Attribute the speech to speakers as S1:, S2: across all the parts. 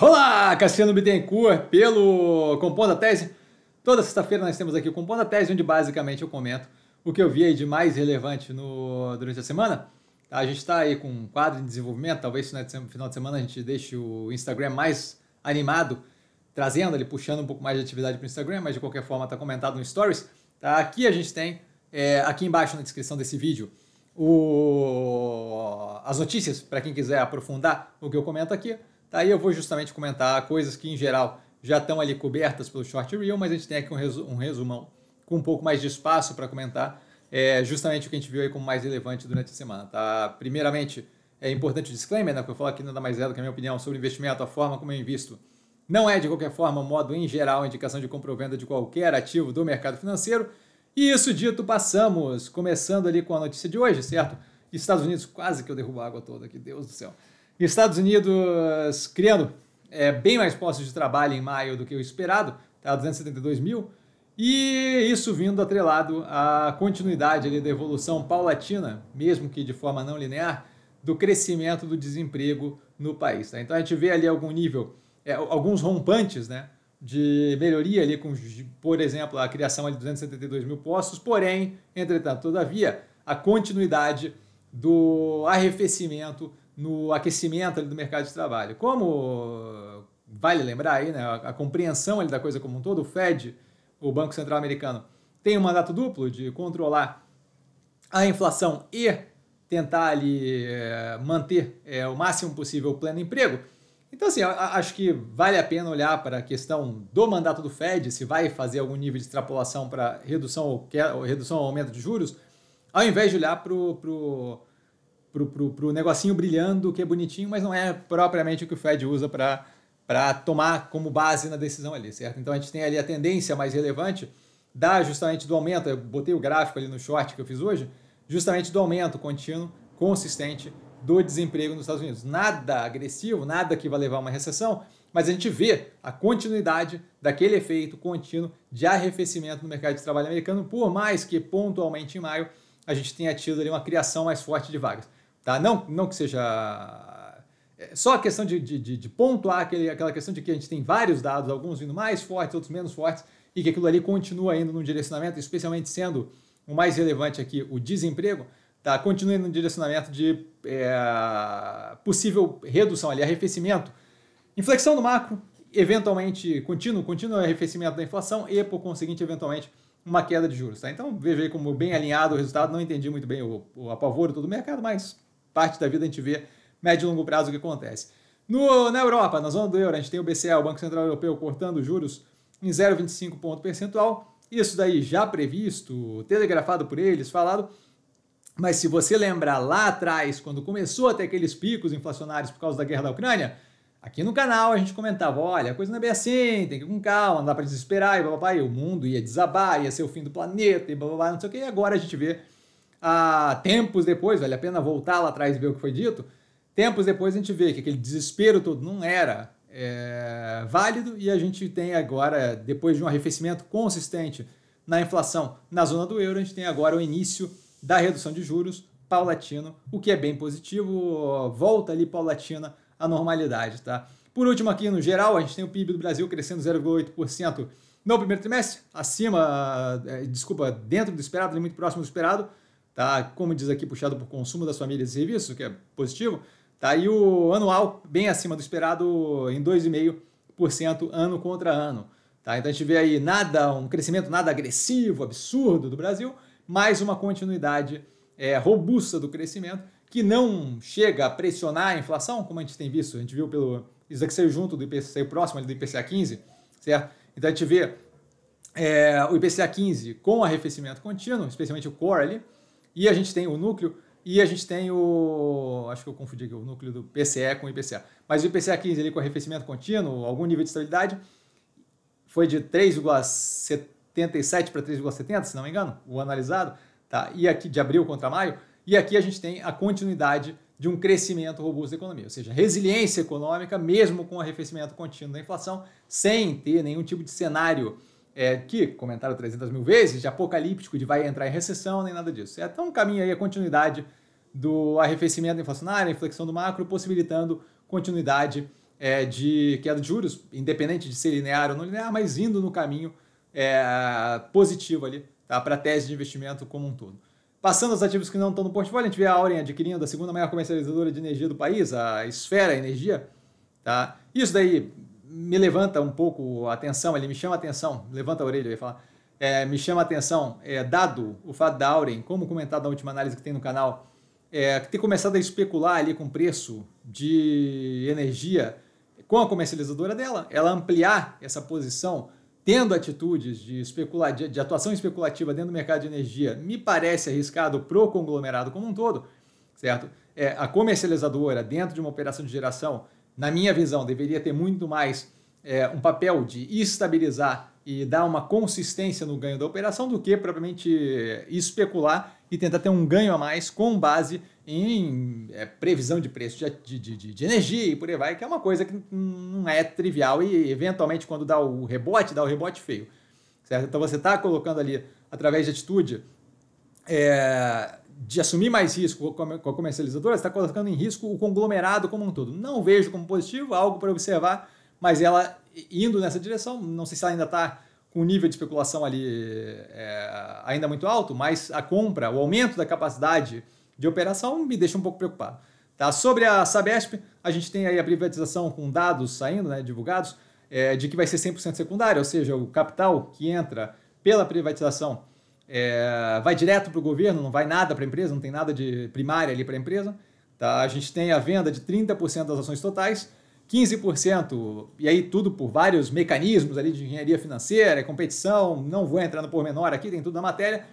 S1: Olá, Cassiano Bittencourt, pelo Compondo a Tese. Toda sexta-feira nós temos aqui o Compondo a Tese, onde basicamente eu comento o que eu vi aí de mais relevante no, durante a semana. A gente está aí com um quadro de desenvolvimento, talvez no final de semana a gente deixe o Instagram mais animado, trazendo ali, puxando um pouco mais de atividade para o Instagram, mas de qualquer forma está comentado no Stories. Tá? Aqui a gente tem, é, aqui embaixo na descrição desse vídeo, o, as notícias, para quem quiser aprofundar o que eu comento aqui. Aí tá, eu vou justamente comentar coisas que, em geral, já estão ali cobertas pelo short reel, mas a gente tem aqui um, resu um resumão com um pouco mais de espaço para comentar é, justamente o que a gente viu aí como mais relevante durante a semana. Tá? Primeiramente, é importante o disclaimer, né? que eu falo aqui nada mais é do que a minha opinião sobre investimento, a forma como eu invisto. Não é, de qualquer forma, modo em geral, indicação de compra ou venda de qualquer ativo do mercado financeiro. E isso dito, passamos, começando ali com a notícia de hoje, certo? Estados Unidos, quase que eu derrubo a água toda aqui, Deus do céu. Estados Unidos criando é, bem mais postos de trabalho em maio do que o esperado, tá? 272 mil. E isso vindo atrelado à continuidade ali da evolução paulatina, mesmo que de forma não linear, do crescimento do desemprego no país. Tá? Então a gente vê ali algum nível, é, alguns rompantes né, de melhoria ali, com, por exemplo, a criação de 272 mil postos, porém, entretanto, todavia, a continuidade do arrefecimento no aquecimento ali, do mercado de trabalho. Como vale lembrar aí, né, a, a compreensão ali, da coisa como um todo, o Fed, o Banco Central Americano, tem um mandato duplo de controlar a inflação e tentar ali eh, manter é, o máximo possível o pleno emprego. Então, assim, acho que vale a pena olhar para a questão do mandato do Fed, se vai fazer algum nível de extrapolação para redução ou, que, ou redução ou aumento de juros, ao invés de olhar para o pro, pro, pro negocinho brilhando, que é bonitinho, mas não é propriamente o que o Fed usa para tomar como base na decisão ali, certo? Então a gente tem ali a tendência mais relevante da justamente do aumento, eu botei o gráfico ali no short que eu fiz hoje, justamente do aumento contínuo, consistente do desemprego nos Estados Unidos. Nada agressivo, nada que vai levar a uma recessão, mas a gente vê a continuidade daquele efeito contínuo de arrefecimento no mercado de trabalho americano, por mais que pontualmente em maio a gente tenha tido ali uma criação mais forte de vagas. Tá? Não, não que seja é, só a questão de, de, de, de pontuar aquele, aquela questão de que a gente tem vários dados, alguns vindo mais fortes, outros menos fortes, e que aquilo ali continua indo num direcionamento, especialmente sendo o mais relevante aqui, o desemprego, tá? continua indo num direcionamento de é, possível redução ali, arrefecimento, inflexão do macro, eventualmente contínuo, contínuo arrefecimento da inflação e, por conseguinte, eventualmente, uma queda de juros. Tá? Então, veja aí como bem alinhado o resultado, não entendi muito bem o, o apavoro todo o mercado, mas parte da vida a gente vê médio e longo prazo o que acontece. No, na Europa, na zona do euro, a gente tem o BCE, o Banco Central Europeu, cortando juros em 0,25 ponto percentual. Isso daí já previsto, telegrafado por eles, falado. Mas se você lembrar lá atrás, quando começou a ter aqueles picos inflacionários por causa da guerra da Ucrânia, aqui no canal a gente comentava: olha, a coisa não é bem assim, tem que ir com calma, não dá para desesperar, e blá, e o mundo ia desabar, ia ser o fim do planeta, e blá, não sei o que. E agora a gente vê ah, tempos depois, vale a pena voltar lá atrás e ver o que foi dito, tempos depois a gente vê que aquele desespero todo não era é, válido e a gente tem agora, depois de um arrefecimento consistente na inflação na zona do euro, a gente tem agora o início da redução de juros paulatino, o que é bem positivo, volta ali paulatina a normalidade, tá? Por último aqui, no geral, a gente tem o PIB do Brasil crescendo 0,8% no primeiro trimestre, acima, é, desculpa, dentro do esperado, muito próximo do esperado, tá? Como diz aqui, puxado por consumo das famílias e serviços, o que é positivo, tá? E o anual bem acima do esperado em 2,5% ano contra ano, tá? Então a gente vê aí nada, um crescimento nada agressivo, absurdo do Brasil, mas uma continuidade é, robusta do crescimento que não chega a pressionar a inflação, como a gente tem visto, a gente viu pelo isso aqui saiu junto do IPCA próximo do IPCA 15, certo? Então a gente vê é, o IPCA 15 com arrefecimento contínuo, especialmente o core ali, e a gente tem o núcleo e a gente tem o. Acho que eu confundi aqui, o núcleo do PCE com o IPCA. Mas o IPCA 15 ali com arrefecimento contínuo, algum nível de estabilidade, foi de 3,77 para 3,70, se não me engano, o analisado, tá? E aqui de abril contra maio. E aqui a gente tem a continuidade de um crescimento robusto da economia, ou seja, resiliência econômica, mesmo com arrefecimento contínuo da inflação, sem ter nenhum tipo de cenário é, que comentaram 300 mil vezes, de apocalíptico, de vai entrar em recessão, nem nada disso. É até um caminho aí, a continuidade do arrefecimento inflacionário, a inflexão do macro, possibilitando continuidade é, de queda de juros, independente de ser linear ou não linear, mas indo no caminho é, positivo ali tá? para a tese de investimento como um todo. Passando aos ativos que não estão no portfólio, a gente vê a Auren adquirindo a segunda maior comercializadora de energia do país, a Esfera Energia. Tá? Isso daí me levanta um pouco a atenção, ele me chama a atenção, levanta a orelha e fala, é, me chama a atenção, é, dado o fato da Auren, como comentado na última análise que tem no canal, é, ter começado a especular ali com preço de energia com a comercializadora dela, ela ampliar essa posição, tendo atitudes de, especula de, de atuação especulativa dentro do mercado de energia, me parece arriscado para o conglomerado como um todo, certo? É, a comercializadora, dentro de uma operação de geração, na minha visão, deveria ter muito mais é, um papel de estabilizar e dar uma consistência no ganho da operação do que propriamente especular e tentar ter um ganho a mais com base em é, previsão de preço de, de, de, de, energia e por aí vai, que é uma coisa que não é trivial e eventualmente quando dá o rebote, dá o rebote feio. Certo? Então você está colocando ali, através de atitude, é, de assumir mais risco com a comercializadora, está colocando em risco o conglomerado como um todo. Não vejo como positivo, algo para observar, mas ela indo nessa direção, não sei se ela ainda está com o nível de especulação ali é, ainda muito alto, mas a compra, o aumento da capacidade de operação me deixa um pouco preocupado. Tá? Sobre a Sabesp, a gente tem aí a privatização com dados saindo, né, divulgados, é, de que vai ser 100% secundária, ou seja, o capital que entra pela privatização é, vai direto para o governo, não vai nada para a empresa, não tem nada de primária ali para a empresa. Tá? A gente tem a venda de 30% das ações totais, 15%, e aí tudo por vários mecanismos ali de engenharia financeira, é competição, não vou entrar no pormenor aqui, tem tudo na matéria,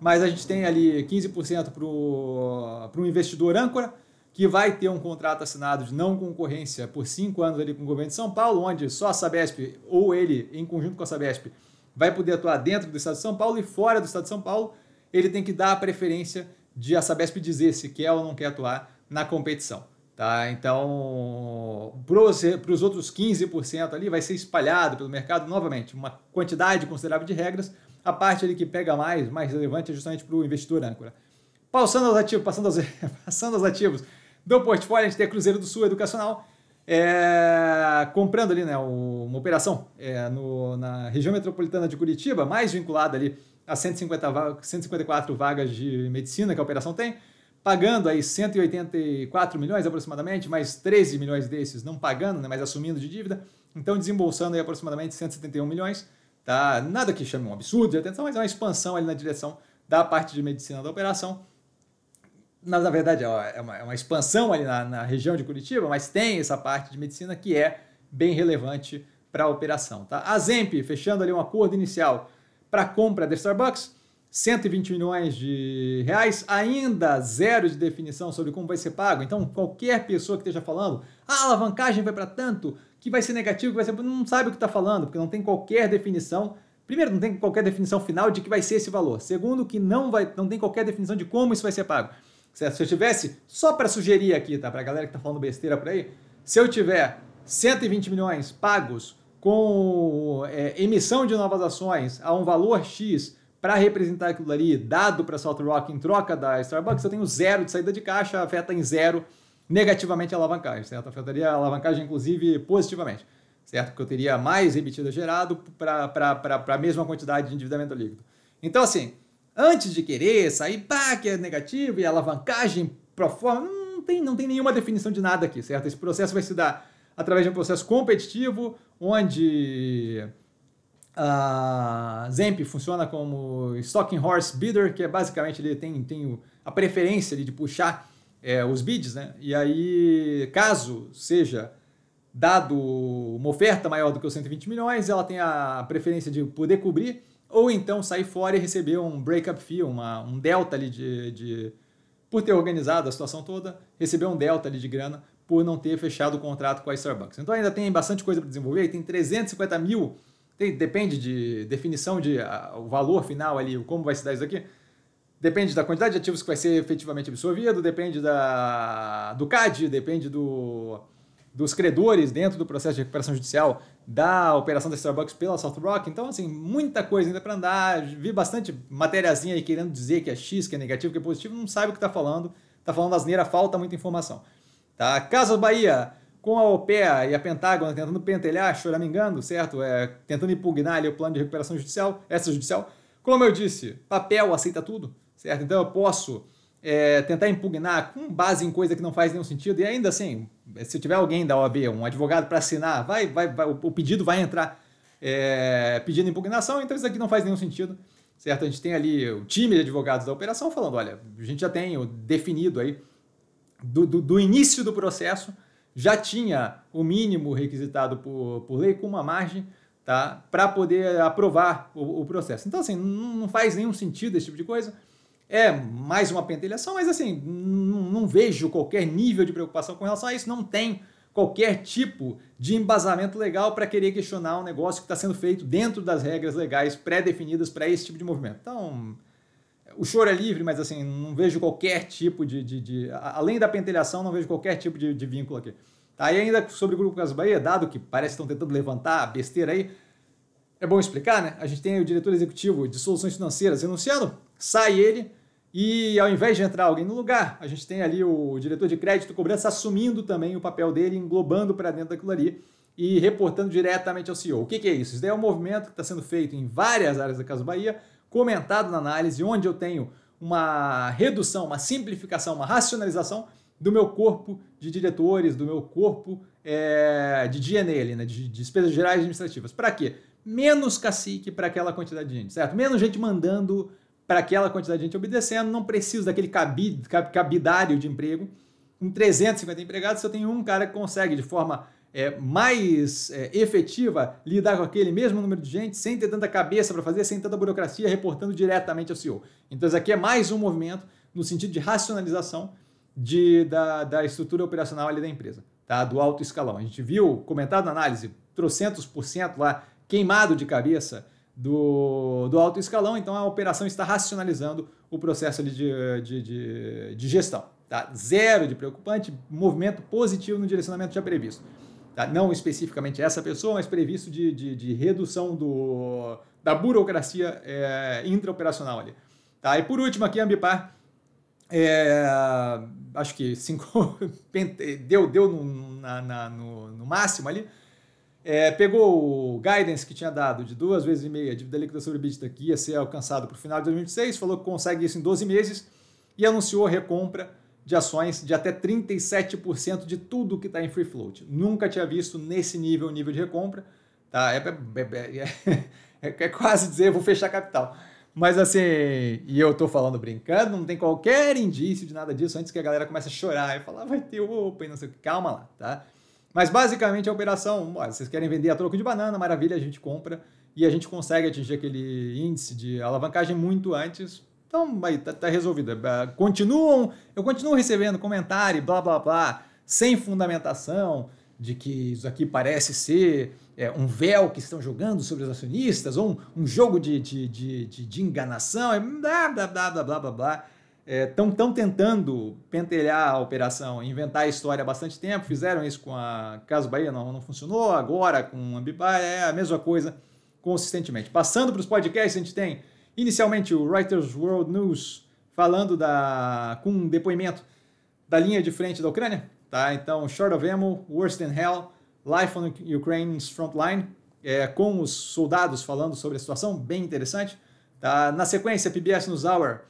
S1: mas a gente tem ali 15% para o investidor âncora, que vai ter um contrato assinado de não concorrência por cinco anos ali com o governo de São Paulo, onde só a Sabesp ou ele, em conjunto com a Sabesp, vai poder atuar dentro do Estado de São Paulo e fora do Estado de São Paulo, ele tem que dar a preferência de a Sabesp dizer se quer ou não quer atuar na competição. Tá? Então, para os outros 15% ali, vai ser espalhado pelo mercado novamente uma quantidade considerável de regras. A parte ali que pega mais, mais relevante, é justamente para o investidor âncora. Passando aos ativos, passando aos, passando aos ativos do portfólio, a gente tem a Cruzeiro do Sul Educacional, é, comprando ali né, uma operação é, no, na região metropolitana de Curitiba, mais vinculada ali a 150, 154 vagas de medicina que a operação tem, pagando aí 184 milhões aproximadamente, mais 13 milhões desses não pagando, né, mas assumindo de dívida, então desembolsando aí aproximadamente 171 milhões, tá? Nada que chame um absurdo de atenção, mas é uma expansão ali na direção da parte de medicina da operação na, na verdade, é, é, uma, é uma, expansão ali na, na região de Curitiba, mas tem essa parte de medicina que é bem relevante para a operação. Tá? A Zemp, fechando ali um acordo inicial para compra da Starbucks, 120 milhões de reais, ainda zero de definição sobre como vai ser pago. Então, qualquer pessoa que esteja falando, ah, a alavancagem vai para tanto, que vai ser negativo, que vai ser. não sabe o que está falando, porque não tem qualquer definição. Primeiro, não tem qualquer definição final de que vai ser esse valor. Segundo, que não, vai, não tem qualquer definição de como isso vai ser pago. Se eu tivesse, só para sugerir aqui, tá? Para a galera que tá falando besteira por aí, se eu tiver 120 milhões pagos com é, emissão de novas ações a um valor X para representar aquilo ali, dado para Salt Rock em troca da Starbucks, eu tenho zero de saída de caixa, afeta em zero negativamente a alavancagem, certo? Afetaria a alavancagem, inclusive, positivamente, certo? Porque eu teria mais emitida gerado para a mesma quantidade de endividamento líquido. Então, assim, antes de querer, sair, pá, que é negativo, e alavancagem, proforma, não tem, não tem nenhuma definição de nada aqui, certo? Esse processo vai se dar através de um processo competitivo, onde a ah, Zemp funciona como Stocking Horse Bidder, que é basicamente ele tem, tem a preferência de puxar é, os bids, né? E aí, caso seja dado uma oferta maior do que os 120 milhões, ela tem a preferência de poder cobrir ou então sair fora e receber um breakup fee, uma, um delta ali de, de. por ter organizado a situação toda, receber um delta ali de grana por não ter fechado o contrato com a Starbucks. Então ainda tem bastante coisa para desenvolver, tem 350 mil, tem, depende de definição de a, o valor final ali, como vai se dar isso aqui. Depende da quantidade de ativos que vai ser efetivamente absorvido, depende da, do CAD, depende do, dos credores dentro do processo de recuperação judicial da operação da Starbucks pela South Rock. Então, assim, muita coisa ainda para andar. Vi bastante matériazinha aí querendo dizer que é X, que é negativo, que é positivo, não sabe o que está falando. Está falando asneira, falta muita informação. Tá? Casas Bahia, com a OPEA e a Pentágono tentando pentelhar, choramingando, certo? É, tentando impugnar ali o plano de recuperação judicial, essa judicial. Como eu disse, papel aceita tudo, certo? Então eu posso é, tentar impugnar com base em coisa que não faz nenhum sentido, e ainda assim, se tiver alguém da OAB, um advogado para assinar, vai, vai, vai, o pedido vai entrar é, pedindo impugnação, então isso aqui não faz nenhum sentido, certo? A gente tem ali o time de advogados da operação falando, olha, a gente já tem o definido aí, do, do, do início do processo, já tinha o mínimo requisitado por, por lei com uma margem, tá? Para poder aprovar o, o, processo. Então, assim, não faz nenhum sentido esse tipo de coisa. É mais uma pentelhação, mas assim, não vejo qualquer nível de preocupação com relação a isso, não tem qualquer tipo de embasamento legal para querer questionar um negócio que está sendo feito dentro das regras legais pré-definidas para esse tipo de movimento. Então, o choro é livre, mas assim, não vejo qualquer tipo de. de, de além da pentelhação, não vejo qualquer tipo de, de vínculo aqui. Tá, e ainda sobre o Grupo Casas Bahia, dado que parece que estão tentando levantar a besteira aí, é bom explicar, né? A gente tem o diretor executivo de soluções financeiras renunciando, sai ele, e ao invés de entrar alguém no lugar, a gente tem ali o diretor de crédito cobrança assumindo também o papel dele, englobando para dentro daquilo ali e reportando diretamente ao CEO. O que, que é isso? Isso daí é um movimento que está sendo feito em várias áreas da Casa Bahia, comentado na análise, onde eu tenho uma redução, uma simplificação, uma racionalização do meu corpo de diretores, do meu corpo é, de DNA, ali, né, de despesas gerais administrativas. Para quê? Menos cacique para aquela quantidade de gente, certo? Menos gente mandando para aquela quantidade de gente obedecendo, não preciso daquele cabidário de emprego. com 350 empregados, se eu tenho um cara que consegue, de forma é, mais é, efetiva, lidar com aquele mesmo número de gente, sem ter tanta cabeça para fazer, sem tanta burocracia, reportando diretamente ao CEO. Então, isso aqui é mais um movimento no sentido de racionalização de, da, da estrutura operacional ali da empresa, tá? do alto escalão. A gente viu, comentado na análise, trocentos por cento lá, queimado de cabeça, do, do alto escalão, então a operação está racionalizando o processo de, de, de, de gestão. Tá? Zero de preocupante, movimento positivo no direcionamento já previsto. Tá? Não especificamente essa pessoa, mas previsto de, de, de redução do, da burocracia é, intraoperacional ali. Tá? E por último aqui, Ambipar, é, acho que cinco, deu, deu no, na, na, no, no máximo ali, é, pegou o guidance que tinha dado de duas vezes e meia a dívida líquida sobre EBITDA que ia ser alcançado para o final de 2026, falou que consegue isso em 12 meses e anunciou a recompra de ações de até 37% de tudo que está em free float. Nunca tinha visto nesse nível o nível de recompra. Tá? É, é é, é, é, é, quase dizer, vou fechar capital. Mas assim, e eu estou falando brincando, não tem qualquer indício de nada disso antes que a galera comece a chorar e falar, vai ter open, não sei o que. Calma lá, tá? Mas basicamente a operação, vocês querem vender a troco de banana, maravilha, a gente compra e a gente consegue atingir aquele índice de alavancagem muito antes. Então, aí tá, tá resolvido. É, continuam, eu continuo recebendo comentário, blá blá blá, sem fundamentação de que isso aqui parece ser é, um véu que estão jogando sobre os acionistas, ou um, um jogo de, de, de, de, de enganação, é, blá blá blá blá blá blá. blá estão é, tentando pentelhar a operação, inventar a história há bastante tempo, fizeram isso com a Caso Bahia, não, não funcionou, agora com a Bipar é a mesma coisa consistentemente. Passando para os podcasts, a gente tem inicialmente o Writers World News falando da, com um depoimento da linha de frente da Ucrânia, tá? Então, Short of Ammo, Worse Than Hell, Life on Ukraine's Frontline, é, com os soldados falando sobre a situação, bem interessante. Tá? Na sequência, PBS News Hour,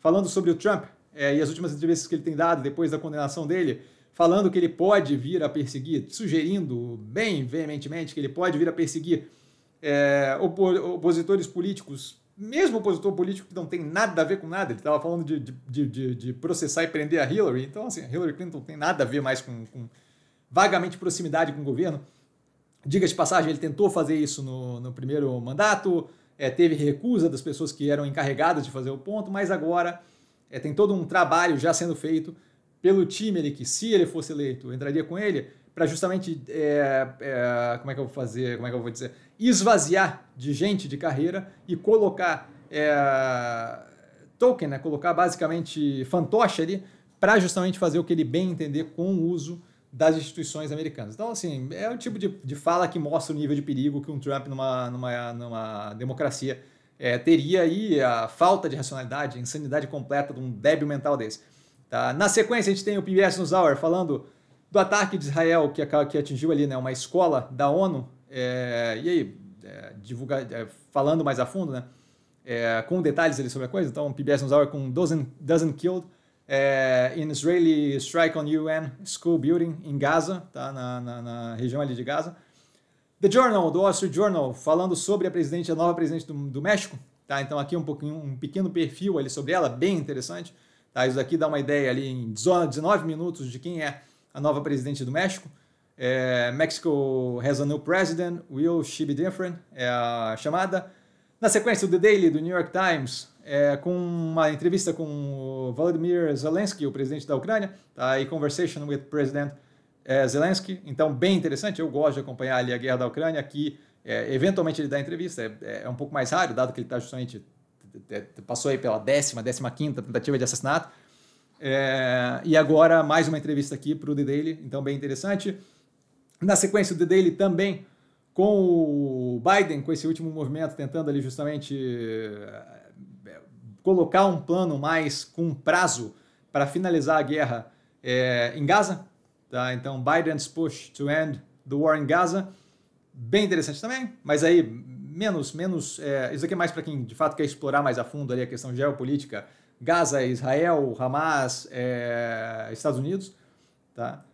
S1: falando sobre o Trump é, e as últimas entrevistas que ele tem dado depois da condenação dele, falando que ele pode vir a perseguir, sugerindo bem veementemente que ele pode vir a perseguir é, opositores políticos, mesmo opositor político que não tem nada a ver com nada. Ele estava falando de, de, de, de, processar e prender a Hillary. Então, assim, a Hillary Clinton tem nada a ver mais com, com vagamente proximidade com o governo. Diga de passagem, ele tentou fazer isso no, no primeiro mandato é, teve recusa das pessoas que eram encarregadas de fazer o ponto, mas agora é, tem todo um trabalho já sendo feito pelo time ele que se ele fosse eleito, entraria com ele, para justamente, é, é, como é que eu vou fazer, como é que eu vou dizer, esvaziar de gente de carreira e colocar é, token, né? colocar basicamente fantoche ali, para justamente fazer o que ele bem entender com o uso das instituições americanas. Então, assim, é o tipo de, de fala que mostra o nível de perigo que um Trump numa, numa, numa democracia é, teria e a falta de racionalidade, a insanidade completa de um débil mental desse. Tá? Na sequência, a gente tem o PBS News Hour falando do ataque de Israel que, que atingiu ali né, uma escola da ONU. É, e aí, é, divulga, é, falando mais a fundo, né, é, com detalhes ali sobre a coisa. Então, o PBS News Hour com dozen, dozen killed é, in Israeli Strike on UN School Building em Gaza, tá? na, na, na região ali de Gaza. The Journal, do Wall Street Journal, falando sobre a presidente, a nova presidente do, do México. Tá? Então aqui um, pouquinho, um pequeno perfil ali sobre ela, bem interessante. Tá? Isso aqui dá uma ideia ali em 19 minutos de quem é a nova presidente do México. É, Mexico has a new president, will she be different? É a chamada. Na sequência, o The Daily, do New York Times, é, com uma entrevista com o Vladimir Zelensky, o presidente da Ucrânia, tá? e Conversation with President é, Zelensky. Então, bem interessante. Eu gosto de acompanhar ali a guerra da Ucrânia, que é, eventualmente ele dá entrevista. É, é, é, um pouco mais raro, dado que ele está justamente é, é, passou aí pela décima, décima quinta tentativa de assassinato. e agora mais uma entrevista aqui para o The Daily, então bem interessante. Na sequência, o The Daily também com o Biden, com esse último movimento, tentando ali justamente colocar um plano mais com prazo para finalizar a guerra é, em Gaza. Tá? Então, Biden's push to end the war in Gaza, bem interessante também, mas aí menos, menos, é, isso aqui é mais para quem de fato quer explorar mais a fundo ali a questão geopolítica, Gaza, Israel, Hamas, é, Estados Unidos, tá?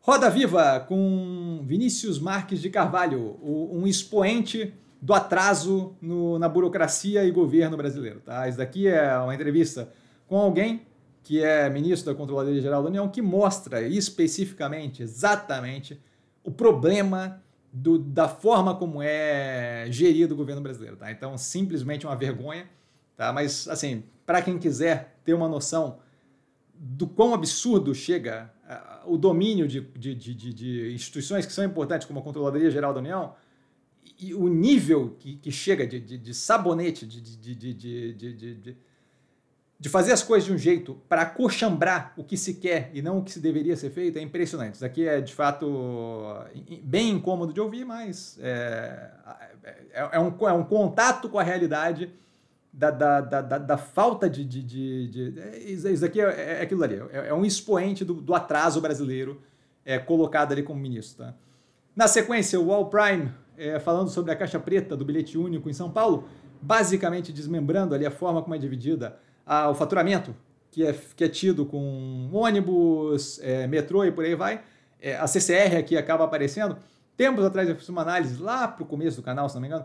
S1: Roda Viva com Vinícius Marques de Carvalho, um expoente do atraso no, na burocracia e governo brasileiro. Tá? Isso daqui é uma entrevista com alguém que é ministro da Controladoria Geral da União, que mostra especificamente, exatamente, o problema do, da forma como é gerido o governo brasileiro. Tá? Então, simplesmente uma vergonha. Tá? Mas, assim, para quem quiser ter uma noção do quão absurdo chega uh, o domínio de, de, de, de instituições que são importantes, como a Controladoria Geral da União, e o nível que, que chega de, de, de sabonete, de, de, de, fazer as coisas de um jeito para cochambrar o que se quer e não o que se deveria ser feito é impressionante. Isso aqui é, de fato, bem incômodo de ouvir, mas é, é, um, é um contato com a realidade da, da, da, da falta de, de, Isso aqui é, é aquilo ali, é, é um expoente do, do, atraso brasileiro é, colocado ali como ministro. Tá? Na sequência, o All Prime é, falando sobre a caixa preta do bilhete único em São Paulo, basicamente desmembrando ali a forma como é dividida a, o faturamento, que é, que é tido com ônibus, é, metrô e por aí vai. É, a CCR aqui acaba aparecendo. Tempos atrás eu fiz uma análise lá para o começo do canal, se não me engano.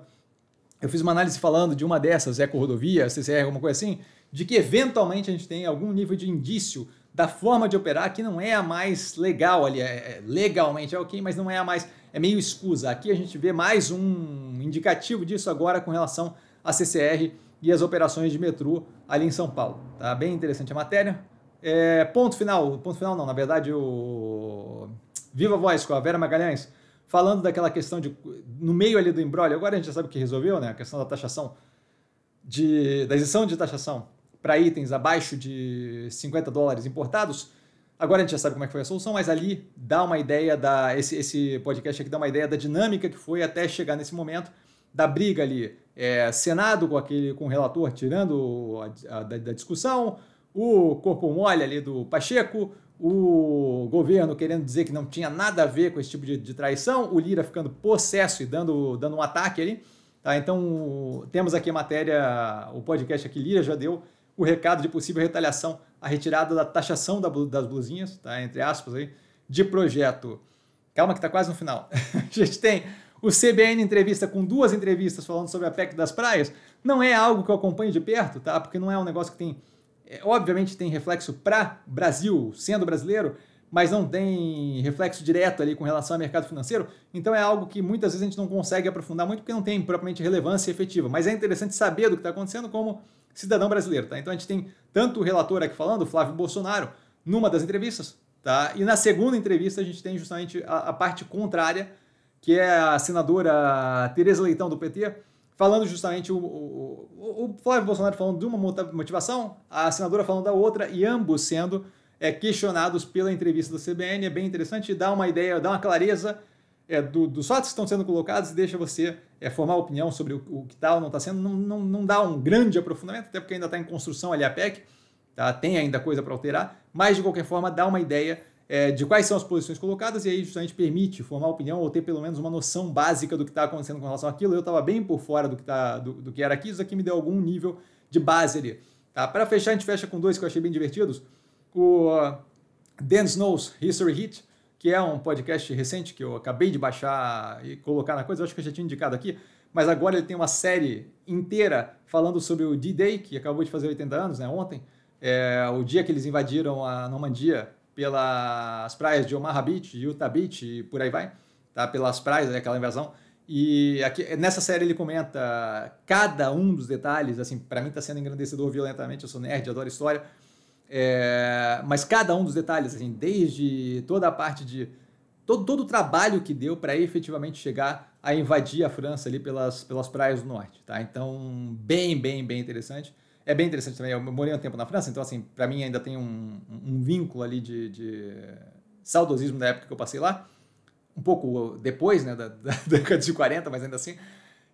S1: Eu fiz uma análise falando de uma dessas, eco-rodovia, é CCR, alguma coisa assim, de que eventualmente a gente tem algum nível de indício da forma de operar que não é a mais legal ali, é, é legalmente é ok, mas não é a mais é meio escusa. Aqui a gente vê mais um indicativo disso agora com relação à CCR e as operações de metrô ali em São Paulo. Tá bem interessante a matéria. É, ponto final, ponto final não, na verdade o Viva Voz com a Vera Magalhães falando daquela questão de no meio ali do embrólio, agora a gente já sabe o que resolveu, né? A questão da taxação de da isenção de taxação para itens abaixo de 50 dólares importados Agora a gente já sabe como é que foi a solução, mas ali dá uma ideia da. Esse, esse podcast aqui dá uma ideia da dinâmica que foi até chegar nesse momento, da briga ali. É, Senado com aquele com o relator tirando a, a, da, da, discussão, o corpo mole ali do Pacheco, o governo querendo dizer que não tinha nada a ver com esse tipo de, de traição, o Lira ficando possesso e dando, dando um ataque ali. Tá, então temos aqui a matéria, o podcast aqui Lira já deu o recado de possível retaliação a retirada da taxação das blusinhas, tá? entre aspas, aí, de projeto. Calma que está quase no final. a gente tem o CBN entrevista com duas entrevistas falando sobre a PEC das praias. Não é algo que eu acompanho de perto, tá? Porque não é um negócio que tem. É, obviamente tem reflexo para Brasil, sendo brasileiro, mas não tem reflexo direto ali com relação ao mercado financeiro. Então é algo que muitas vezes a gente não consegue aprofundar muito porque não tem propriamente relevância efetiva. Mas é interessante saber do que está acontecendo como cidadão brasileiro. Tá? Então a gente tem tanto o relator aqui falando, Flávio Bolsonaro, numa das entrevistas, tá? e na segunda entrevista a gente tem justamente a, a parte contrária, que é a senadora Tereza Leitão do PT, falando justamente o, o, o Flávio Bolsonaro falando de uma motivação, a senadora falando da outra, e ambos sendo é, questionados pela entrevista da CBN. É bem interessante, dá uma ideia, dá uma clareza é, do, dos fatos que estão sendo colocados e deixa você é, formar opinião sobre o, o que tal tá ou não está sendo. Não, não, não dá um grande aprofundamento, até porque ainda está em construção ali a PEC, tá? tem ainda coisa para alterar, mas de qualquer forma dá uma ideia é, de quais são as posições colocadas e aí justamente permite formar opinião ou ter pelo menos uma noção básica do que está acontecendo com relação àquilo. Eu estava bem por fora do que, tá, do, do, que era aqui, isso aqui me deu algum nível de base ali. Tá? Para fechar, a gente fecha com dois que eu achei bem divertidos o ah, Dan Snow's History Hit, que é um podcast recente que eu acabei de baixar e colocar na coisa, eu acho que eu já tinha indicado aqui, mas agora ele tem uma série inteira falando sobre o D-Day, que acabou de fazer 80 anos, né, ontem, é, o dia que eles invadiram a Normandia pelas praias de Omaha Beach, Utah Beach e por aí vai, tá? pelas praias, né, aquela invasão. E aqui, nessa série ele comenta cada um dos detalhes, assim, para mim está sendo engrandecedor violentamente, eu sou nerd, adoro história, é, mas cada um dos detalhes, assim, desde toda a parte de todo, todo o trabalho que deu para efetivamente chegar a invadir a França ali pelas, pelas praias do norte, tá? Então, bem, bem, bem interessante. É bem interessante também. Eu morei um tempo na França, então, assim, para mim ainda tem um, um vínculo ali de, de saudosismo da época que eu passei lá. Um pouco depois, né, da, da década de 40, mas ainda assim.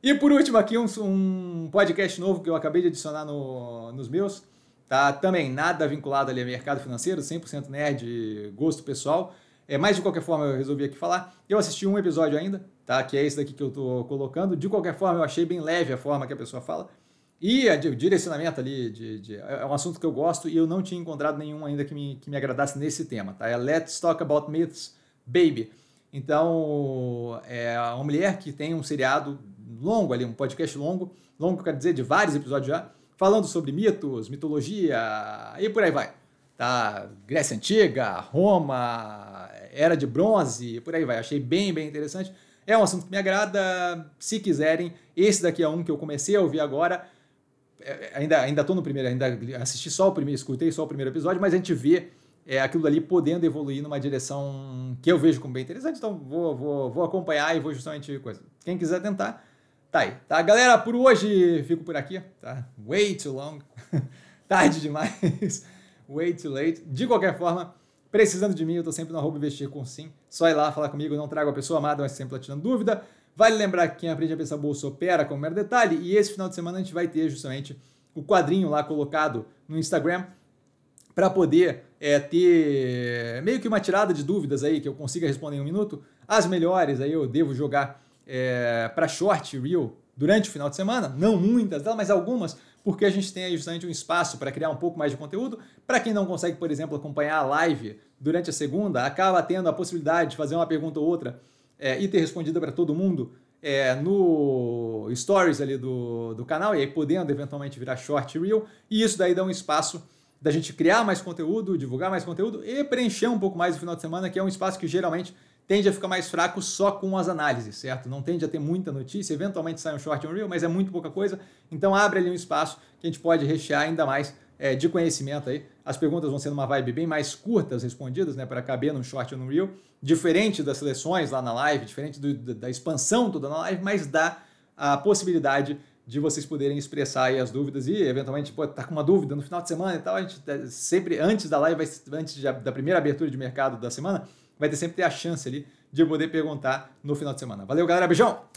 S1: E por último aqui, um, um podcast novo que eu acabei de adicionar no, nos meus, tá? Também nada vinculado ali a mercado financeiro, 100% nerd, gosto pessoal. É, mas de qualquer forma eu resolvi aqui falar. Eu assisti um episódio ainda, tá? Que é esse daqui que eu tô colocando. De qualquer forma eu achei bem leve a forma que a pessoa fala. E o direcionamento ali de, de, é um assunto que eu gosto e eu não tinha encontrado nenhum ainda que me, que me agradasse nesse tema, tá? É Let's Talk About Myths, Baby. Então, é uma mulher que tem um seriado longo ali, um podcast longo, longo quer dizer de vários episódios já, falando sobre mitos, mitologia e por aí vai. Tá? Grécia Antiga, Roma, Era de Bronze, por aí vai. Achei bem, bem interessante. É um assunto que me agrada. Se quiserem, esse daqui é um que eu comecei a ouvir agora. É, é, ainda, ainda tô no primeiro, ainda assisti só o primeiro, escutei só o primeiro episódio, mas a gente vê é, aquilo dali podendo evoluir numa direção que eu vejo como bem interessante. Então vou, vou, vou acompanhar e vou justamente coisa. Quem quiser tentar, Tá aí, tá? Galera, por hoje fico por aqui, tá? Way too long. Tarde demais. Way too late. De qualquer forma, precisando de mim, eu tô sempre no arroba investir com sim. Só ir lá falar comigo, não trago a pessoa amada, mas sempre tirando dúvida. Vale lembrar que quem aprende a pensar bolsa opera como mero detalhe. E esse final de semana a gente vai ter justamente o quadrinho lá colocado no Instagram para poder é, ter meio que uma tirada de dúvidas aí que eu consiga responder em um minuto. As melhores aí eu devo jogar é, para short, reel, durante o final de semana, não muitas delas, mas algumas, porque a gente tem aí justamente um espaço para criar um pouco mais de conteúdo. Para quem não consegue, por exemplo, acompanhar a live durante a segunda, acaba tendo a possibilidade de fazer uma pergunta ou outra é, e ter respondida para todo mundo é, no stories ali do, do canal, e aí podendo eventualmente virar short reel, e isso daí dá um espaço da gente criar mais conteúdo, divulgar mais conteúdo e preencher um pouco mais o final de semana, que é um espaço que geralmente tende a ficar mais fraco só com as análises, certo? Não tende a ter muita notícia, eventualmente sai um short e um mas é muito pouca coisa, então abre ali um espaço que a gente pode rechear ainda mais é, de conhecimento aí. As perguntas vão sendo uma vibe bem mais curtas respondidas, né, para caber num short ou num diferente das seleções lá na live, diferente do, da expansão toda na live, mas dá a possibilidade de vocês poderem expressar aí as dúvidas e eventualmente pô, tá com uma dúvida no final de semana e tal, a gente é, sempre antes da live, antes da primeira abertura de mercado da semana, vai ter sempre ter a chance ali de poder perguntar no final de semana. Valeu, galera. Beijão!